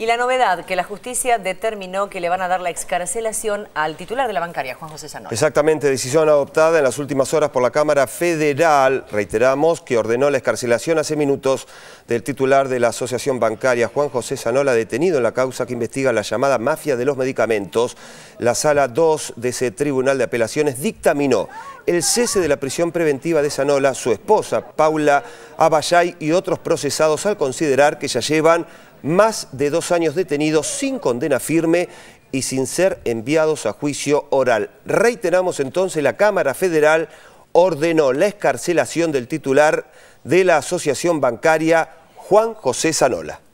Y la novedad, que la justicia determinó que le van a dar la excarcelación al titular de la bancaria, Juan José Zanola. Exactamente, decisión adoptada en las últimas horas por la Cámara Federal, reiteramos, que ordenó la excarcelación hace minutos del titular de la Asociación Bancaria, Juan José Sanola, detenido en la causa que investiga la llamada mafia de los medicamentos. La Sala 2 de ese Tribunal de Apelaciones dictaminó el cese de la prisión preventiva de Sanola, su esposa Paula Abayay y otros procesados al considerar que ya llevan más de dos años detenidos sin condena firme y sin ser enviados a juicio oral. Reiteramos entonces, la Cámara Federal ordenó la escarcelación del titular de la Asociación Bancaria, Juan José Sanola.